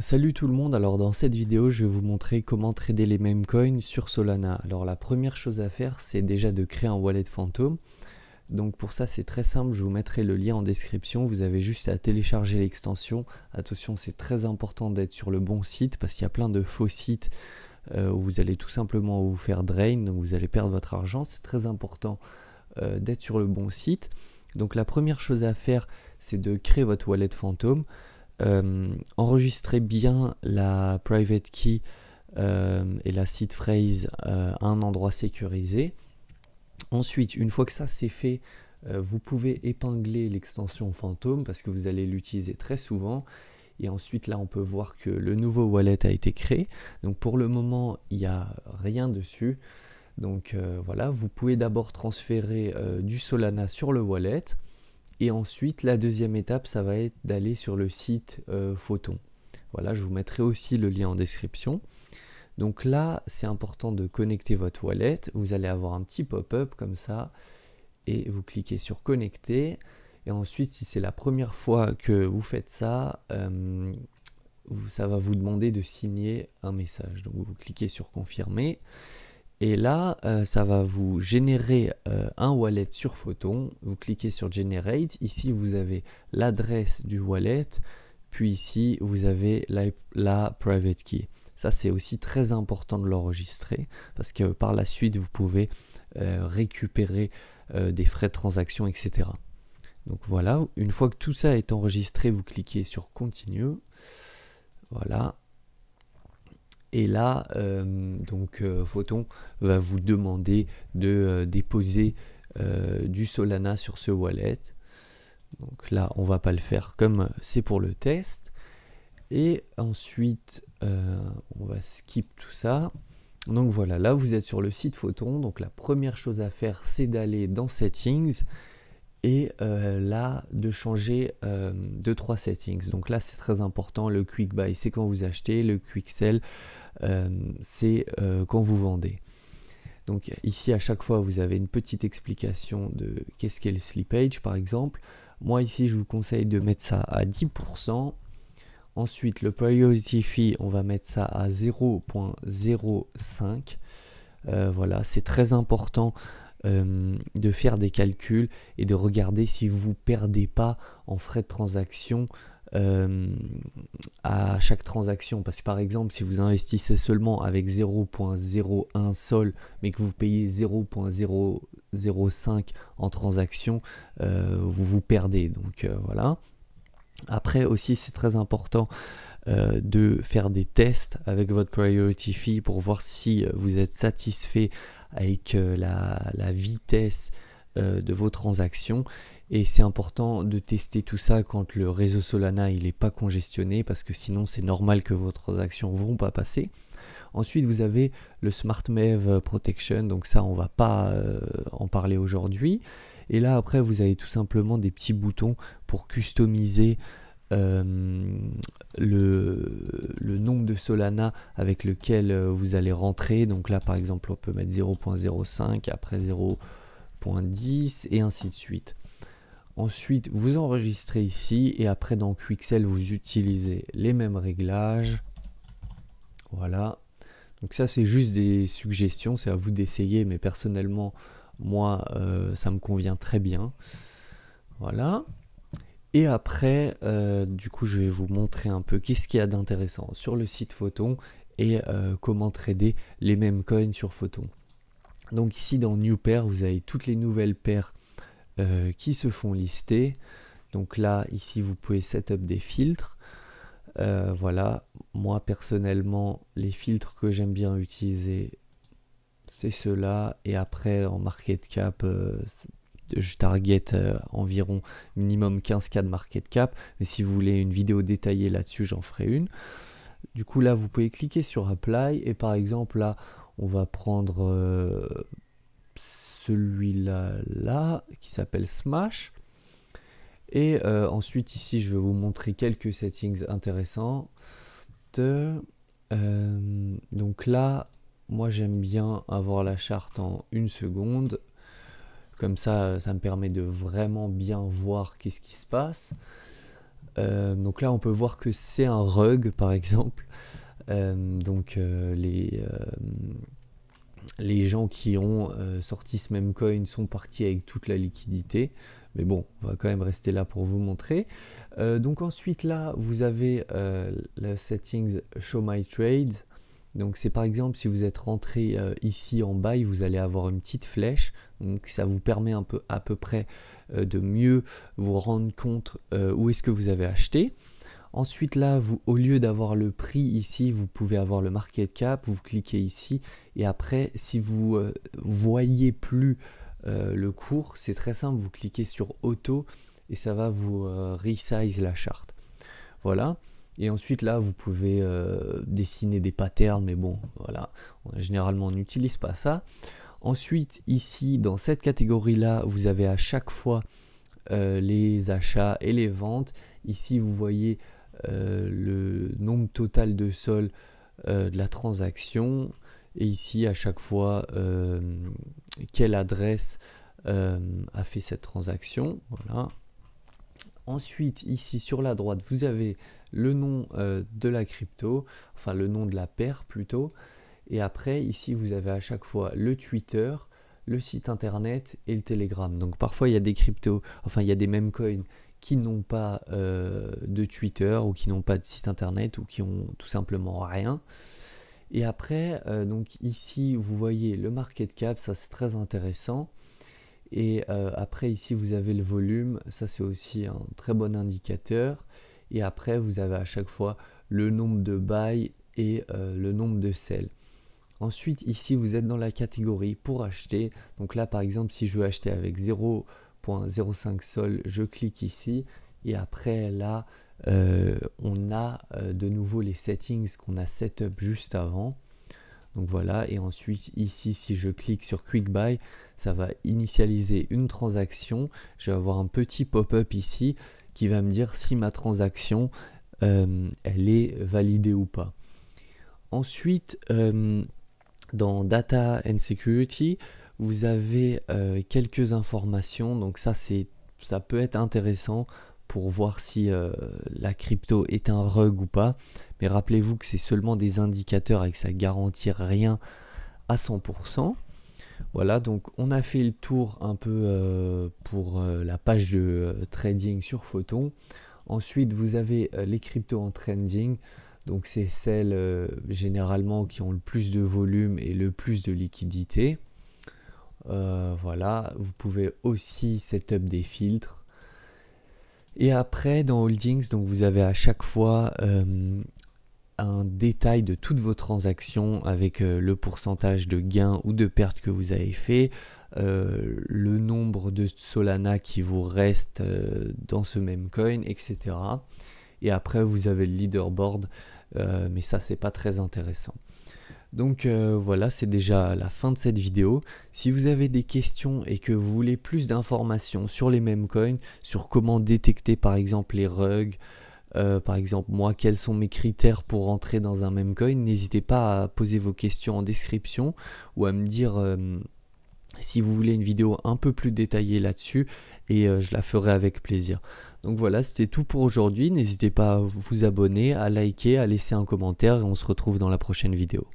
Salut tout le monde, alors dans cette vidéo je vais vous montrer comment trader les mêmes coins sur Solana. Alors la première chose à faire c'est déjà de créer un wallet fantôme. Donc pour ça c'est très simple, je vous mettrai le lien en description, vous avez juste à télécharger l'extension. Attention c'est très important d'être sur le bon site parce qu'il y a plein de faux sites euh, où vous allez tout simplement vous faire drain, donc vous allez perdre votre argent, c'est très important euh, d'être sur le bon site. Donc la première chose à faire c'est de créer votre wallet fantôme. Euh, enregistrez bien la private key euh, et la seed phrase euh, à un endroit sécurisé. Ensuite, une fois que ça c'est fait, vous pouvez épingler l'extension fantôme parce que vous allez l'utiliser très souvent. Et ensuite, là, on peut voir que le nouveau wallet a été créé. Donc, pour le moment, il n'y a rien dessus. Donc, voilà, vous pouvez d'abord transférer du Solana sur le wallet. Et ensuite, la deuxième étape, ça va être d'aller sur le site euh, Photon. Voilà, je vous mettrai aussi le lien en description. Donc là, c'est important de connecter votre wallet. Vous allez avoir un petit pop-up comme ça. Et vous cliquez sur connecter. Et ensuite, si c'est la première fois que vous faites ça, euh, ça va vous demander de signer un message. Donc vous cliquez sur confirmer. Et là, euh, ça va vous générer euh, un wallet sur Photon. Vous cliquez sur Generate. Ici, vous avez l'adresse du wallet. Puis ici, vous avez la, private key. Ça, c'est aussi très important de l'enregistrer parce que par la suite, vous pouvez euh, récupérer des frais de transaction, etc. Donc voilà, une fois que tout ça est enregistré, vous cliquez sur Continue. Voilà, et là, euh, donc euh, Photon va vous demander de euh, déposer du Solana sur ce wallet. Donc là, on va pas le faire comme c'est pour le test. Et ensuite, on va skip tout ça. Donc voilà, là vous êtes sur le site Photon. Donc la première chose à faire, c'est d'aller dans Settings et euh, là de changer euh, de trois settings. Donc là c'est très important, le quick buy c'est quand vous achetez, le quick sell euh, c'est euh, quand vous vendez. Donc ici à chaque fois vous avez une petite explication de qu'est-ce qu'est le slippage par exemple. Moi ici je vous conseille de mettre ça à 10%. Ensuite le priority fee on va mettre ça à 0.05. voilà c'est très important euh, de faire des calculs et de regarder si vous perdez pas en frais de transaction euh, à chaque transaction. Parce que par exemple, si vous investissez seulement avec 0.01 sol, mais que vous payez 0.005 en transaction, euh, vous vous perdez. Donc voilà. Après aussi, c'est très important euh, de faire des tests avec votre priority fee pour voir si euh, vous êtes satisfait avec euh, la, vitesse de vos transactions. Et c'est important de tester tout ça quand le réseau Solana il n'est pas congestionné parce que sinon c'est normal que vos transactions vont pas passer. Ensuite, vous avez le Smart Mev Protection, donc ça, on va pas en parler aujourd'hui. Et là, après, vous avez tout simplement des petits boutons pour customiser euh, le, nombre de Solana avec lequel euh, vous allez rentrer. Donc là, par exemple, on peut mettre 0.05, après 0.10 et ainsi de suite. Ensuite, vous enregistrez ici et après dans QXL, vous utilisez les mêmes réglages. Voilà. Donc ça, c'est juste des suggestions, c'est à vous d'essayer, mais personnellement, moi, euh, ça me convient très bien. Voilà. Et après, euh, du coup, je vais vous montrer un peu qu'est-ce qu'il y a d'intéressant sur le site Photon et euh, comment trader les mêmes coins sur Photon. Donc ici, dans New Pair, vous avez toutes les nouvelles paires euh, qui se font lister. Donc là, ici, vous pouvez setup des filtres. voilà, moi personnellement, les filtres que j'aime bien utiliser, c'est cela. Et après, en market cap, je target euh, environ minimum 15K de market cap. Mais si vous voulez une vidéo détaillée là-dessus, j'en ferai une. Du coup, là, vous pouvez cliquer sur Apply. Et par exemple, là, on va prendre euh, celui-là, là, qui s'appelle Smash. Et euh, ensuite, ici, je vais vous montrer quelques settings intéressants. donc là, moi j'aime bien avoir la charte en une seconde. Comme ça, euh, ça me permet de vraiment bien voir qu'est-ce qui se passe. Euh, donc là, on peut voir que c'est un rug, par exemple. Euh, donc les, les gens qui ont sorti ce même coin sont partis avec toute la liquidité. Mais bon, on va quand même rester là pour vous montrer. donc ensuite là, vous avez le settings Show My Trades. Donc c'est par exemple si vous êtes rentré euh, ici en bas, vous allez avoir une petite flèche. Donc ça vous permet un peu à peu près euh, de mieux vous rendre compte euh, où est-ce que vous avez acheté. Ensuite là, au lieu d'avoir le prix ici, vous pouvez avoir le market cap, vous cliquez ici et après si vous voyez plus le cours, c'est très simple, vous cliquez sur auto et ça va vous resize la charte. Voilà. Et ensuite, là, vous pouvez euh, dessiner des patterns, mais bon, voilà, généralement, on n'utilise pas ça. Ensuite, ici, dans cette catégorie-là, vous avez à chaque fois euh, les achats et les ventes. Ici, vous voyez euh, le nombre total de sols de la transaction. Et ici, à chaque fois, quelle adresse a fait cette transaction. Voilà. Ensuite, ici, sur la droite, vous avez le nom euh, de la crypto, enfin le nom de la paire plutôt. Et après, ici, vous avez à chaque fois le Twitter, le site internet et le Telegram. Donc parfois, il y a des cryptos, enfin, il y a des mêmes coins qui n'ont pas euh, de Twitter ou qui n'ont pas de site internet ou qui ont tout simplement rien. Et après, euh, donc ici, vous voyez le market cap, ça c'est très intéressant. Et après, ici, vous avez le volume, ça c'est aussi un très bon indicateur et après vous avez à chaque fois le nombre de buy » et euh, le nombre de sell ». Ensuite, ici, vous êtes dans la catégorie pour acheter. Donc là, par exemple, si je veux acheter avec 0.05 sol, je clique ici. Et après, là, euh, on a euh, de nouveau les settings qu'on a setup juste avant. Donc voilà, et ensuite ici, si je clique sur Quick Buy, ça va initialiser une transaction. Je vais avoir un petit pop-up ici qui va me dire si ma transaction euh, elle est validée ou pas. Ensuite, euh, dans Data and Security, vous avez euh, quelques informations. Donc ça, c'est, ça peut être intéressant pour voir si la crypto est un rug ou pas. Mais rappelez-vous que c'est seulement des indicateurs et que ça garantit rien à 100%. Voilà, donc on a fait le tour un peu euh, pour euh, la page de euh, trading sur Photon. Ensuite, vous avez les cryptos en trending. Donc c'est celles généralement qui ont le plus de volume et le plus de liquidité. voilà, vous pouvez aussi setup des filtres. Et après, dans Holdings, donc vous avez à chaque fois détail de toutes vos transactions avec euh, le pourcentage de gains ou de pertes que vous avez fait, euh, le nombre de Solana qui vous reste euh, dans ce même coin, etc. Et après, vous avez le leaderboard, mais ça, c'est pas très intéressant. Donc voilà, c'est déjà la fin de cette vidéo. Si vous avez des questions et que vous voulez plus d'informations sur les mêmes coins, sur comment détecter par exemple les rugs, euh, par exemple moi, quels sont mes critères pour rentrer dans un même coin. N'hésitez pas à poser vos questions en description ou à me dire euh, si vous voulez une vidéo un peu plus détaillée là-dessus et euh, je la ferai avec plaisir. Donc voilà, c'était tout pour aujourd'hui. N'hésitez pas à vous abonner, à liker, à laisser un commentaire et on se retrouve dans la prochaine vidéo.